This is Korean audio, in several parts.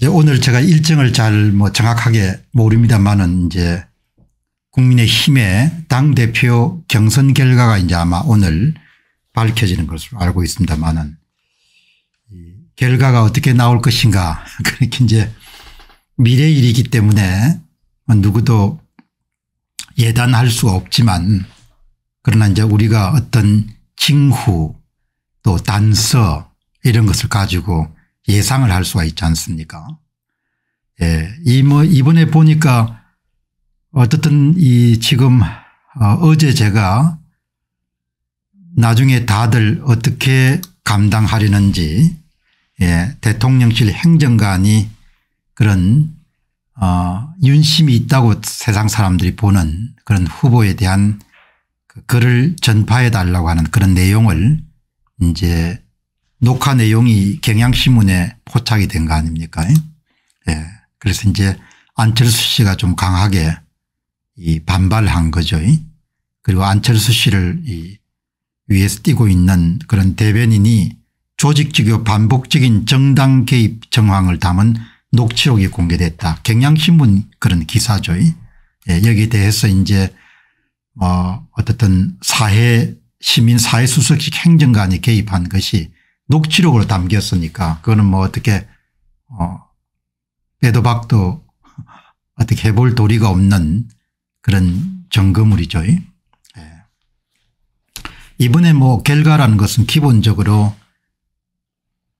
이제 오늘 제가 일정을 잘뭐 정확하게 모릅니다만은 이제 국민의힘의 당대표 경선 결과가 이제 아마 오늘 밝혀지는 것으로 알고 있습니다만은 결과가 어떻게 나올 것인가 그렇게 이제 미래 일이기 때문에 뭐 누구도 예단할 수가 없지만 그러나 이제 우리가 어떤 징후 또 단서 이런 것을 가지고 예상을 할 수가 있지 않습니까? 예. 이 뭐 이번에 보니까 어쨌든 이 지금 어, 어제 제가 나중에 다들 어떻게 감당하려는지 예, 대통령실 행정관이 그런 어, 윤심이 있다고 세상 사람들이 보는 그런 후보에 대한 그 글을 전파해 달라고 하는 그런 내용을 이제 녹화 내용이 경향신문에 포착이 된 거 아닙니까? 예. 그래서 이제 안철수 씨가 좀 강하게 이 반발한 거죠. 그리고 안철수 씨를 이 위에서 뛰고 있는 그런 대변인이 조직적이고 반복적인 정당 개입 정황을 담은 녹취록이 공개됐다. 경향신문 그런 기사죠. 예, 여기에 대해서 이제 어 뭐 어쨌든 사회 시민 사회수석식 행정관이 개입한 것이 녹취록으로 담겼으니까 그거는 뭐 어떻게 어 빼도 박도 어떻게 해볼 도리가 없는 그런 정거물이죠. 예. 이번에 뭐 결과라는 것은 기본적으로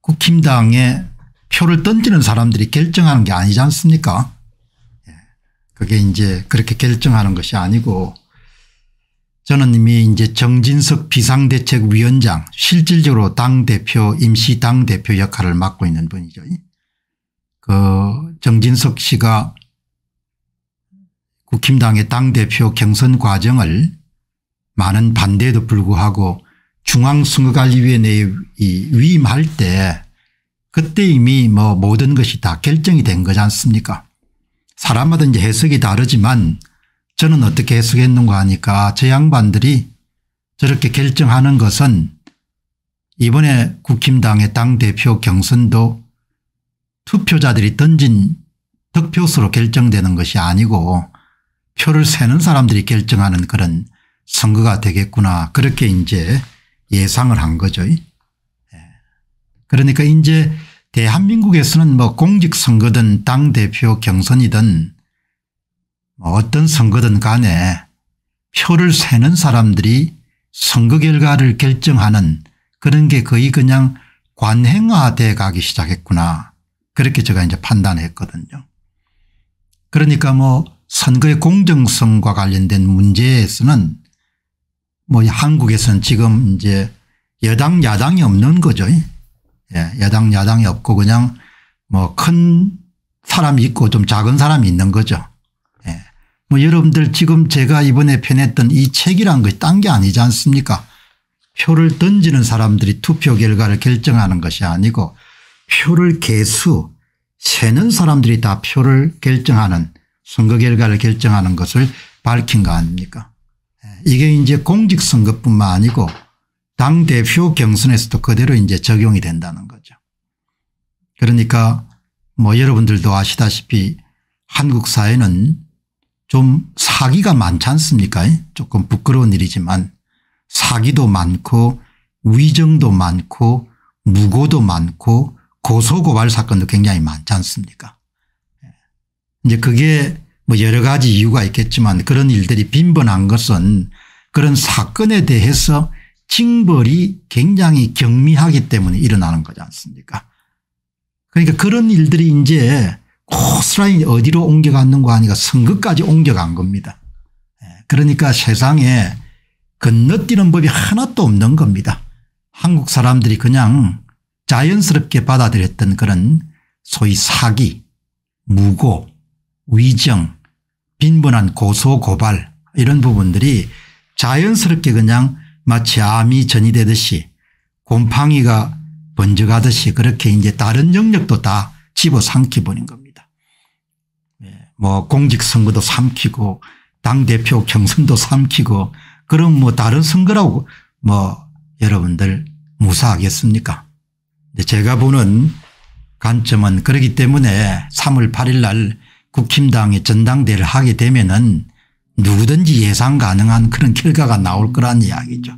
국힘당에 표를 던지는 사람들이 결정하는 게 아니지 않습니까? 예. 그게 이제 그렇게 결정하는 것이 아니고 저는 이미 이제 정진석 비상대책위원장 실질적으로 당대표 임시 당대표 역할을 맡고 있는 분이죠. 그 정진석 씨가 국힘당의 당대표 경선 과정을 많은 반대에도 불구하고 중앙선거관리위원회에 위임할 때 그때 이미 뭐 모든 것이 다 결정이 된 거지 않습니까 사람마다 이제 해석이 다르지만 저는 어떻게 해석했는가 하니까 저 양반들이 저렇게 결정하는 것은 이번에 국힘당의 당대표 경선도 투표자들이 던진 득표수로 결정되는 것이 아니고 표를 세는 사람들이 결정하는 그런 선거가 되겠구나 그렇게 이제 예상을 한 거죠. 예. 그러니까 이제 대한민국에서는 뭐 공직선거든 당대표 경선이든 뭐 어떤 선거든 간에 표를 세는 사람들이 선거 결과를 결정하는 그런 게 거의 그냥 관행화돼 가기 시작했구나. 그렇게 제가 이제 판단했거든요. 그러니까 뭐 선거의 공정성과 관련된 문제에서는 뭐 한국에서는 지금 이제 여당 야당이 없는 거죠. 예, 여당 야당이 없고 그냥 뭐 큰 사람이 있고 좀 작은 사람이 있는 거죠. 뭐 여러분들 지금 제가 이번에 펴냈던 이 책이란 것이 딴 게 아니지 않습니까 표를 던지는 사람들이 투표 결과를 결정하는 것이 아니고 표를 개수 세는 사람들이 다 표를 결정하는 선거 결과를 결정하는 것을 밝힌 거 아닙니까 예, 이게 이제 공직선거뿐만 아니고 당대표 경선에서도 그대로 이제 적용이 된다는 거죠. 그러니까 뭐 여러분들도 아시다시피 한국 사회는 좀 사기가 많지 않습니까 조금 부끄러운 일이지만 사기도 많고 위정도 많고 무고도 많고 고소고발 사건도 굉장히 많지 않습니까 예. 이제 그게 뭐 여러 가지 이유가 있겠지만 그런 일들이 빈번한 것은 그런 사건에 대해서 징벌이 굉장히 경미하기 때문에 일어나는 거지 않습니까 그러니까 그런 일들이 이제 코스라인이 어디로 옮겨갔는 거 아니가 선거까지 옮겨간 겁니다. 예, 그러니까 세상에 건너뛰는 법이 하나도 없는 겁니다. 한국 사람들이 그냥 자연스럽게 받아들였던 그런 소위 사기, 무고, 위정, 빈번한 고소고발 이런 부분들이 자연스럽게 그냥 마치 암이 전이되듯이 곰팡이가 번져가듯이 그렇게 이제 다른 영역도 다 집어삼켜버린 겁니다. 뭐 공직선거도 삼키고 당대표 경선도 삼키고 그럼 뭐 다른 선거라고 뭐 여러분들 무사하겠습니까 제가 보는 관점은 그러기 때문에 3월 8일 날 국힘당이 전당대를 하게 되면은 누구든지 예상 가능한 그런 결과가 나올 거란 이야기죠.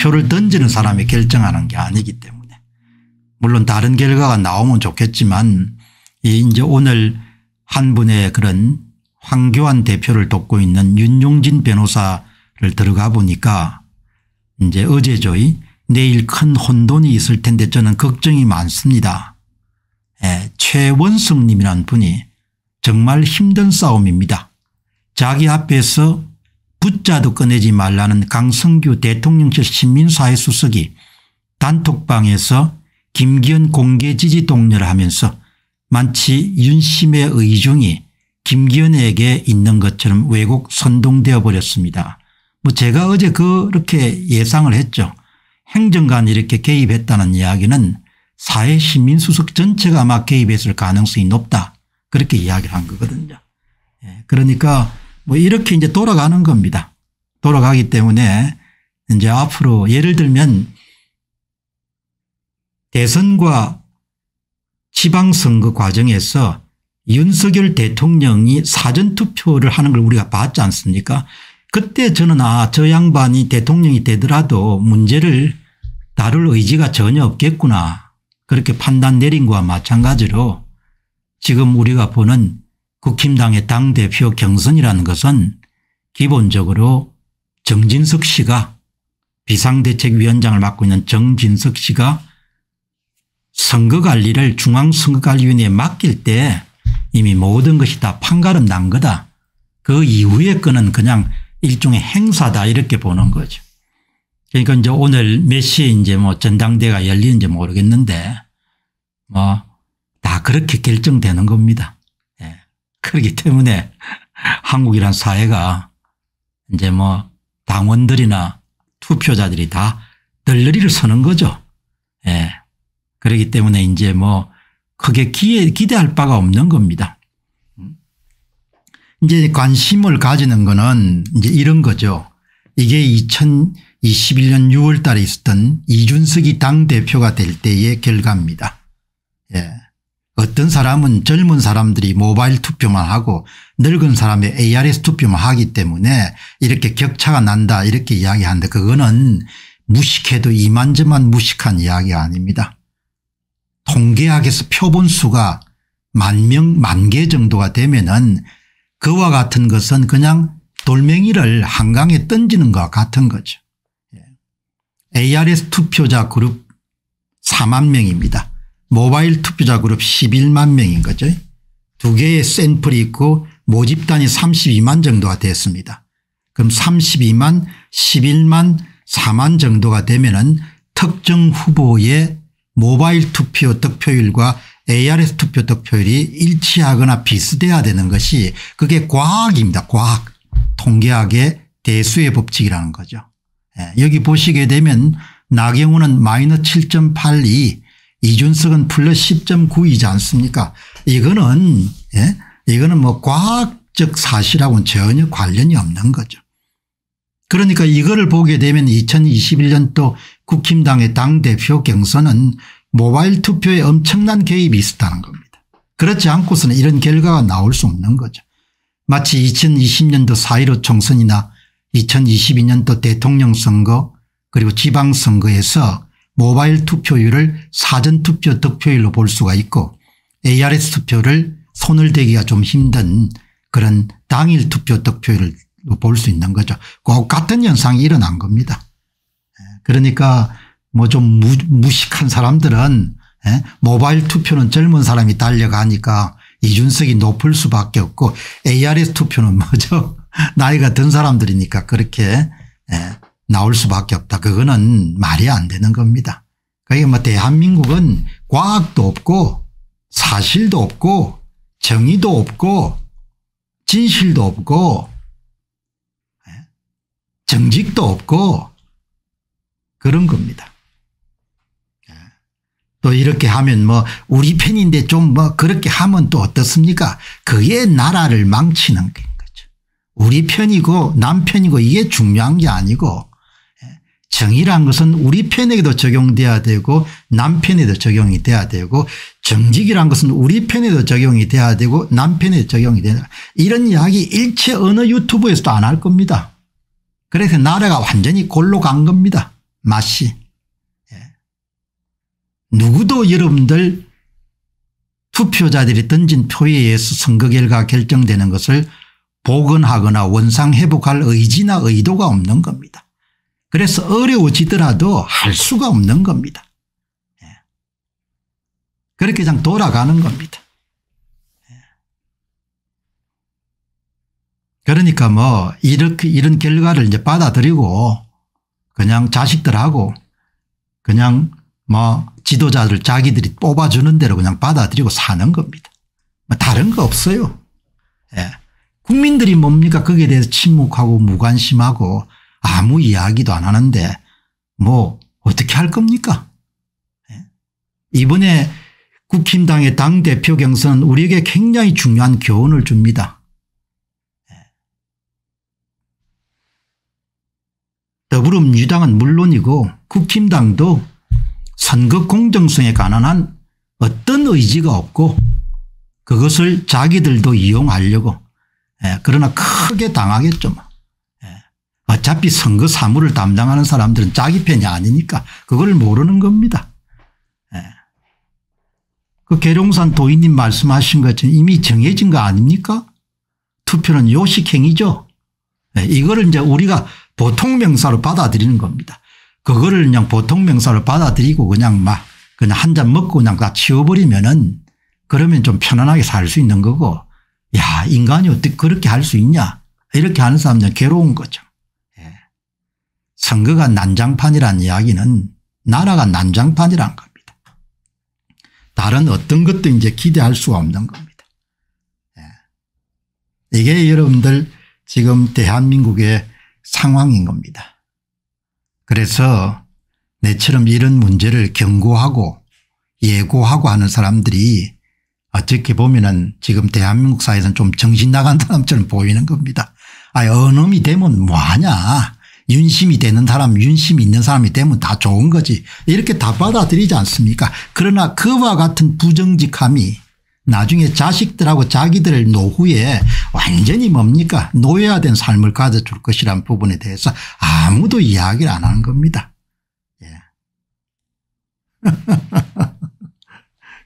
표를 던지는 사람이 결정하는 게 아니기 때문에. 물론 다른 결과가 나오면 좋겠지만 이제 오늘 한 분의 그런 황교안 대표를 돕고 있는 윤용진 변호사를 들어가 보니까 이제 어제저의 내일 큰 혼돈이 있을 텐데 저는 걱정이 많습니다. 예, 최원승 님이란 분이 정말 힘든 싸움입니다. 자기 앞에서 붙자도 꺼내지 말라는 강성규 대통령실 시민사회 수석이 단톡방에서 김기현 공개 지지 동료를 하면서 마치 윤심의 의중이 김기현에게 있는 것처럼 왜곡 선동되어 버렸습니다. 뭐 제가 어제 그렇게 예상을 했죠. 행정관이 이렇게 개입했다는 이야기는 사회 시민수석 전체가 아마 개입했을 가능성이 높다. 그렇게 이야기를 한 거거든요. 예, 그러니까 뭐 이렇게 이제 돌아가는 겁니다. 돌아가기 때문에 이제 앞으로 예를 들면 대선과 지방선거 과정에서 윤석열 대통령이 사전투표를 하는 걸 우리가 봤지 않습니까 그때 저는 아 저 양반이 대통령이 되더라도 문제를 다룰 의지가 전혀 없겠구나 그렇게 판단 내린 것과 마찬가지로 지금 우리가 보는 국힘당의 당대표 경선이라는 것은 기본적으로 정진석 씨가 비상대책위원장을 맡고 있는 정진석 씨가 선거관리를 중앙선거관리위원회에 맡길 때 이미 모든 것이 다 판가름 난 거다. 그 이후의 거는 그냥 일종의 행사다 이렇게 보는 거죠. 그러니까 이제 오늘 몇 시에 이제 뭐 전당대가 열리는지 모르겠는데 뭐 다 그렇게 결정되는 겁니다. 예. 그렇기 때문에 한국이란 사회가 이제 뭐 당원들이나 투표자들이 다 들러리를 서는 거죠. 예. 그러기 때문에 이제 뭐 크게 기에 기대할 바가 없는 겁니다. 이제 관심을 가지는 거는 이제 이런 거죠. 이게 2021년 6월 달에 있었던 이준석이 당대표가 될 때의 결과입니다. 예. 어떤 사람은 젊은 사람들이 모바일 투표만 하고 늙은 사람의 ARS 투표만 하기 때문에 이렇게 격차가 난다 이렇게 이야기하는데 그거는 무식해도 이만저만 무식한 이야기 아닙니다. 통계학에서 표본수가 만 명 만 개 정도가 되면은 그와 같은 것은 그냥 돌멩이를 한강에 던지는 것 같은 거죠. 예. ARS 투표자 그룹 4만 명입니다. 모바일 투표자 그룹 11만 명인 거죠. 두 개의 샘플이 있고 모집단이 32만 정도가 됐습니다. 그럼 32만 11만 4만 정도가 되면 은 특정 후보의 모바일 투표 득표율과 ARS 투표 득표율이 일치하거나 비슷해야 되는 것이 그게 과학입니다. 과학. 통계학의 대수의 법칙이라는 거죠. 예. 여기 보시게 되면 나경우는 마이너7.82 이준석은 플러스 10.92지 않습니까 이거는 예? 이거는 뭐 과학적 사실하고는 전혀 관련이 없는 거죠. 그러니까 이거를 보게 되면 2021년도 국힘당의 당대표 경선은 모바일 투표에 엄청난 개입이 있었다는 겁니다. 그렇지 않고서는 이런 결과가 나올 수 없는 거죠. 마치 2020년도 4.15 총선이나 2022년도 대통령 선거 그리고 지방선거에서 모바일 투표율을 사전투표 득표율로 볼 수가 있고 ARS 투표를 손을 대기가 좀 힘든 그런 당일 투표 득표율로 볼 수 있는 거죠. 꼭 같은 현상이 일어난 겁니다. 그러니까 뭐 좀 무식한 사람들은 예? 모바일 투표는 젊은 사람이 달려가니까 이준석이 높을 수밖에 없고 ARS 투표는 뭐죠 나이가 든 사람들이니까 그렇게 예, 나올 수밖에 없다. 그거는 말이 안 되는 겁니다. 그게 그러니까 뭐 대한민국은 과학도 없고 사실도 없고 정의도 없고 진실도 없고 예? 정직도 없고 그런 겁니다. 예. 또 이렇게 하면 뭐 우리 편인데 좀 뭐 그렇게 하면 또 어떻습니까? 그게 나라를 망치는 거죠. 우리 편이고 남편이고 이게 중요한 게 아니고 예. 정의란 것은 우리 편에게도 적용돼야 되고 남편에도 적용이 돼야 되고 정직이란 것은 우리 편에도 적용이 돼야 되고 남편에도 적용이 되는 이런 이야기 일체 어느 유튜브에서도 안 할 겁니다. 그래서 나라가 완전히 골로 간 겁니다. 맛이 예. 누구도 여러분들 투표자들이 던진 표에 의해서 선거 결과 결정되는 것을 복원하거나 원상회복할 의지나 의도가 없는 겁니다. 그래서 어려워지더라도 할 수가 없는 겁니다. 예. 그렇게 그냥 돌아가는 겁니다. 예. 그러니까 뭐 이렇게 이런 결과를 이제 받아들이고 그냥 자식들하고 그냥 뭐 지도자들 자기들이 뽑아주는 대로 그냥 받아들이고 사는 겁니다. 뭐 다른 거 없어요. 예. 국민들이 뭡니까 거기에 대해서 침묵하고 무관심하고 아무 이야기도 안 하는데 뭐 어떻게 할 겁니까? 예. 이번에 국힘당의 당대표 경선 우리에게 굉장히 중요한 교훈을 줍니다. 더불어민주당은 물론이고 국힘당도 선거 공정성에 관한 한 어떤 의지가 없고 그것을 자기들도 이용하려고 예, 그러나 크게 당하겠죠. 뭐. 예, 어차피 선거 사무를 담당하는 사람들은 자기 편이 아니니까 그걸 모르는 겁니다. 예. 그 계룡산 도인님 말씀하신 것처럼 이미 정해진 거 아닙니까? 투표는 요식행위죠. 예, 이거를 이제 우리가 보통 명사로 받아들이는 겁니다. 그거를 그냥 보통 명사로 받아들이고 그냥 막 그냥 한 잔 먹고 그냥 다 치워버리면은 그러면 좀 편안하게 살 수 있는 거고 야 인간이 어떻게 그렇게 할 수 있냐 이렇게 하는 사람들은 괴로운 거죠. 예. 선거가 난장판이란 이야기는 나라가 난장판이란 겁니다. 다른 어떤 것도 이제 기대할 수가 없는 겁니다. 예. 이게 여러분들 지금 대한민국의 상황인 겁니다. 그래서 내처럼 이런 문제를 경고하고 예고하고 하는 사람들이 어떻게 보면 은 지금 대한민국 사회에서는 좀 정신 나간 사람처럼 보이는 겁니다. 아 어놈이 되면 뭐하냐 윤심이 되는 사람 윤심이 있는 사람이 되면 다 좋은 거지 이렇게 다 받아들이지 않습니까 그러나 그와 같은 부정직함이 나중에 자식들하고 자기들을 노후에 완전히 뭡니까 노예화된 삶을 가져줄 것이란 부분에 대해서 아무도 이야기를 안 하는 겁니다. 예.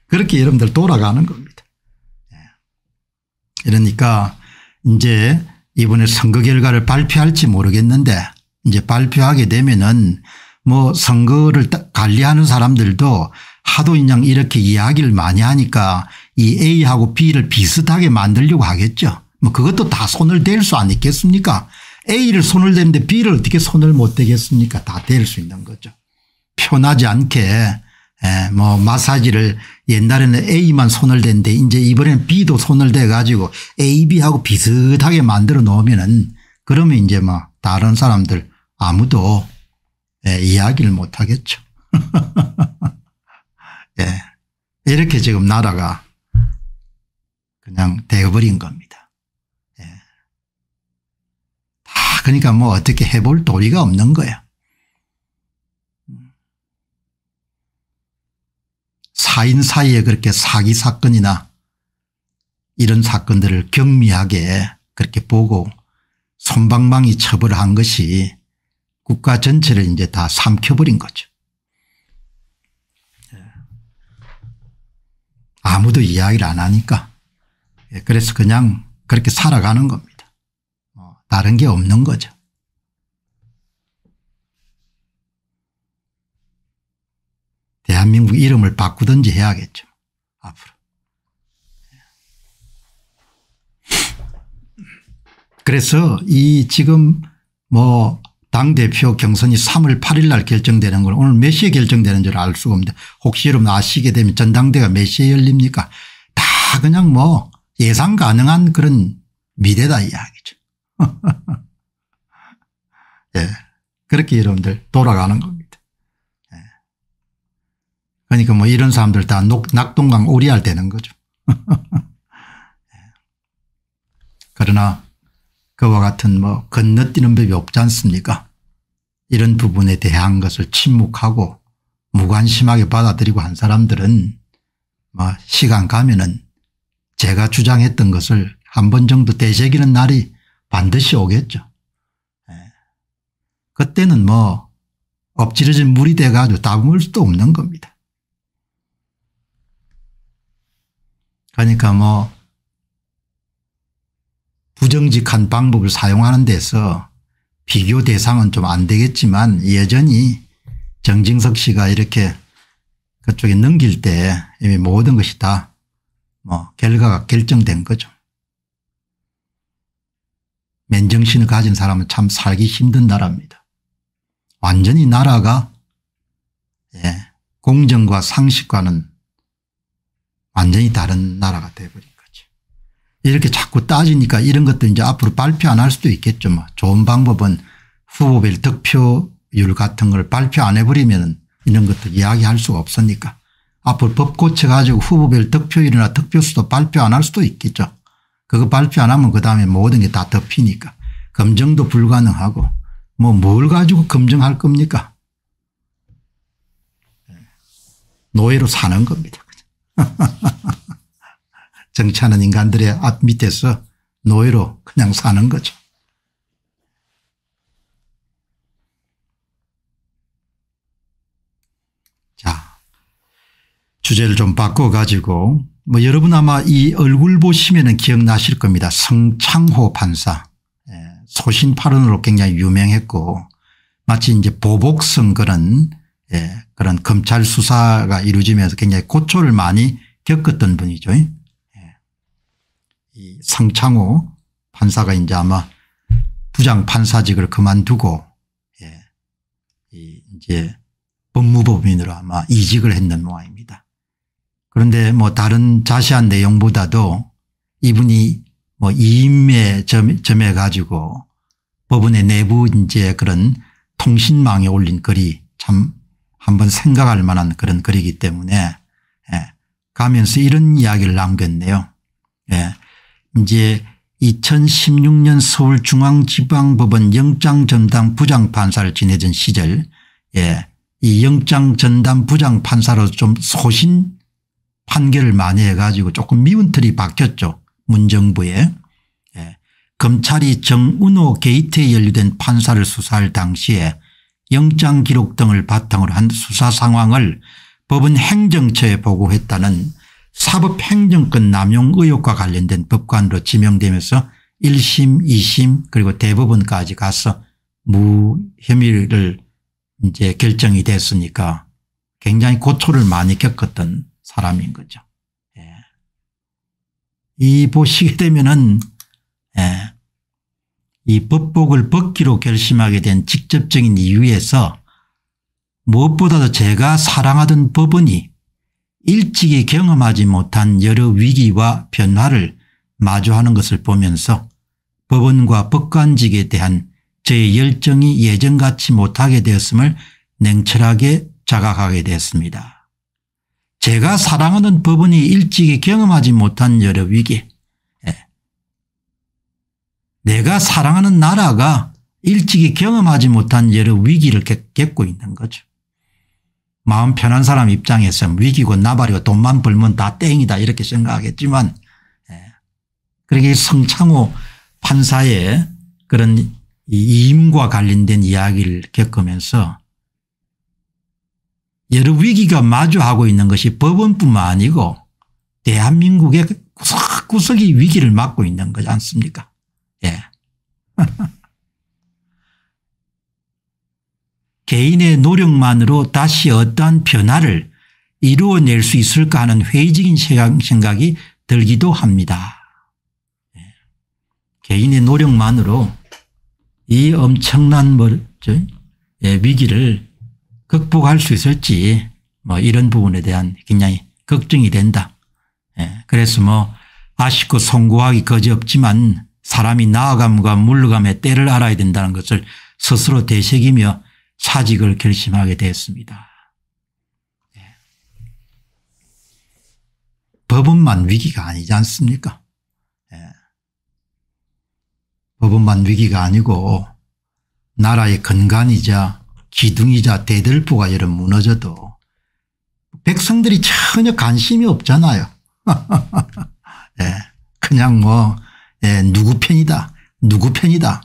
그렇게 여러분들 돌아가는 겁니다. 예. 그러니까 이제 이번에 선거 결과를 발표할지 모르겠는데 이제 발표하게 되면은 뭐 선거를 관리하는 사람들도 하도 인양 이렇게 이야기를 많이 하니까 이 A하고 B를 비슷하게 만들려고 하겠죠. 뭐 그것도 다 손을 댈 수 아니겠습니까? A를 손을 대는데 B를 어떻게 손을 못 대겠습니까? 다 댈 수 있는 거죠. 편하지 않게 예, 뭐 마사지를 옛날에는 A만 손을 댄데 이제 이번에는 B도 손을 대 가지고 A, B하고 비슷하게 만들어 놓으면은 그러면 이제 뭐 다른 사람들 아무도 예, 이야기를 못 하겠죠. 예. 이렇게 지금 나라가 그냥 되어버린 겁니다. 예. 다 그러니까 뭐 어떻게 해볼 도리가 없는 거야. 사인 사이에 그렇게 사기 사건이나 이런 사건들을 경미하게 그렇게 보고 손방망이 처벌한 것이 국가 전체를 이제 다 삼켜버린 거죠. 예. 아무도 이야기를 안 하니까. 예, 그래서 그냥 그렇게 살아가는 겁니다. 어, 다른 게 없는 거죠. 대한민국 이름을 바꾸든지 해야겠죠. 앞으로. 예. 그래서 이 지금 뭐 당대표 경선이 3월 8일 날 결정되는 걸 오늘 몇 시에 결정되는 줄 알 수가 없는데 혹시 여러분 아시게 되면 전당대가 몇 시에 열립니까 다 그냥 뭐 예상 가능한 그런 미래다 이야기죠. 예. 그렇게 여러분들 돌아가는 겁니다. 예. 그러니까 뭐 이런 사람들 다 녹, 낙동강 오리알 되는 거죠. 예. 그러나 그와 같은 뭐 건너뛰는 법이 없지 않습니까? 이런 부분에 대한 것을 침묵하고 무관심하게 받아들이고 한 사람들은 뭐 시간 가면은 제가 주장했던 것을 한 번 정도 되새기는 날이 반드시 오겠죠. 예. 그때는 뭐 엎질러진 물이 돼가지고 담을 수도 없는 겁니다. 그러니까 뭐 부정직한 방법을 사용하는 데서 비교 대상은 좀 안 되겠지만 예전히 정진석 씨가 이렇게 그쪽에 넘길 때 이미 모든 것이 다뭐 결과가 결정된 거죠. 맨정신을 가진 사람은 참 살기 힘든 나라입니다. 완전히 나라가 예, 공정과 상식과는 완전히 다른 나라가 돼버린 거죠. 이렇게 자꾸 따지니까 이런 것도 이제 앞으로 발표 안 할 수도 있겠죠. 뭐. 좋은 방법은 후보별 득표율 같은 걸 발표 안 해버리면 이런 것도 이야기할 수가 없으니까. 앞으로 법 고쳐가지고 후보별 득표율이나 득표수도 발표 안 할 수도 있겠죠. 그거 발표 안 하면 그다음에 모든 게 다 덮이니까 검증도 불가능하고 뭐 뭘 가지고 검증할 겁니까 예. 노예로 사는 겁니다. 정치하는 인간들의 앞 밑에서 노예로 그냥 사는 거죠. 주제를 좀 바꿔가지고 뭐 여러분 아마 이 얼굴 보시면 기억나실 겁니다. 성창호 판사. 예, 소신 발언으로 굉장히 유명했고 마치 이제 보복성 그런 예, 그런 검찰 수사가 이루어지면서 굉장히 고초를 많이 겪었던 분이죠. 예. 이 성창호 판사가 이제 아마 부장 판사직을 그만두고 예, 이 이제 법무법인으로 아마 이직을 했는 모양입니다. 그런데 뭐 다른 자세한 내용보다도 이분이 뭐 이임에 점해 가지고 법원의 내부 이제 그런 통신망에 올린 글이 참 한번 생각할 만한 그런 글이기 때문에 예. 가면서 이런 이야기를 남겼네요. 예. 이제 2016년 서울중앙지방법원 영장전담 부장판사를 지내던 시절 예. 이 영장전담 부장판사로 좀 소신 판결을 많이 해가지고 조금 미운 틀이 바뀌었죠. 문정부에. 예. 검찰이 정운호 게이트에 연루된 판사를 수사할 당시에 영장 기록 등을 바탕으로 한 수사 상황을 법은 행정처에 보고했다는 사법행정권 남용 의혹과 관련된 법관으로 지명되면서 1심 2심 그리고 대법원까지 가서 무혐의를 이제 결정이 됐으니까 굉장히 고초를 많이 겪었던 사람인 거죠. 예. 이 보시게 되면은 예. 이 법복을 벗기로 결심하게 된 직접적인 이유에서 무엇보다도 제가 사랑하던 법원이 일찍이 경험하지 못한 여러 위기와 변화를 마주하는 것을 보면서 법원과 법관직에 대한 저의 열정이 예전같이 못하게 되었음을 냉철하게 자각하게 되었습니다. 제가 사랑하는 법원이 일찍이 경험하지 못한 여러 위기 예. 내가 사랑하는 나라가 일찍이 경험하지 못한 여러 위기를 겪고 있는 거죠. 마음 편한 사람 입장에서 위기고 나발이고 돈만 벌면 다 땡이다 이렇게 생각하겠지만 예. 그렇게 그러니까 성창호 판사의 그런 이임과 관련된 이야기를 겪으면서 여러 위기가 마주하고 있는 것이 법원뿐만 아니고 대한민국의 구석구석이 위기를 맞고 있는 거지 않습니까? 예. 개인의 노력만으로 다시 어떠한 변화를 이루어낼 수 있을까 하는 회의적인 생각이 들기도 합니다. 예. 개인의 노력만으로 이 엄청난 뭐, 예, 위기를 극복할 수 있을지 뭐 이런 부분에 대한 굉장히 걱정이 된다. 예. 그래서 뭐 아쉽고 송구하기 거지없지만 사람이 나아감과 물러감의 때를 알아야 된다는 것을 스스로 되새기며 사직을 결심하게 되었습니다. 예. 법원만 위기가 아니지 않습니까? 예. 법원만 위기가 아니고 나라의 근간이자 기둥이자 대들보가 여런 무너져도 백성들이 전혀 관심이 없잖아요. 예, 그냥 뭐 예, 누구 편이다 누구 편이다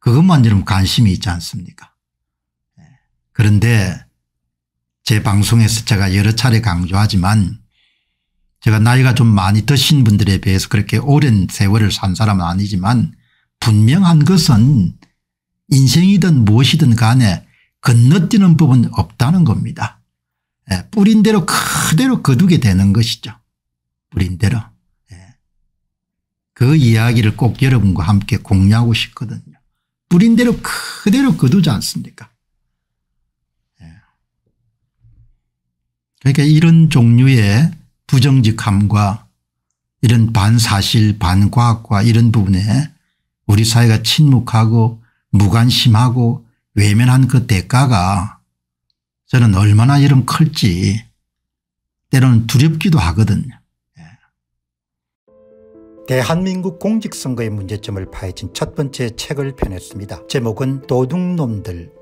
그것만 이러 관심이 있지 않습니까 예. 그런데 제 방송에서 제가 여러 차례 강조하지만 제가 나이가 좀 많이 드신 분들에 비해서 그렇게 오랜 세월을 산 사람은 아니지만 분명한 것은 인생이든 무엇이든 간에 건너뛰는 법은 없다는 겁니다. 예, 뿌린 대로 그대로 거두게 되는 것이죠. 뿌린 대로. 예. 그 이야기를 꼭 여러분과 함께 공유하고 싶거든요. 뿌린 대로 그대로 거두지 않습니까? 예. 그러니까 이런 종류의 부정직함과 이런 반사실 반과학과 이런 부분에 우리 사회가 침묵하고 무관심하고 외면한 그 대가가 저는 얼마나 이름 클지 때로는 두렵기도 하거든요. 예. 대한민국 공직선거의 문제점을 파헤친 첫 번째 책을 펴냈습니다. 제목은 도둑놈들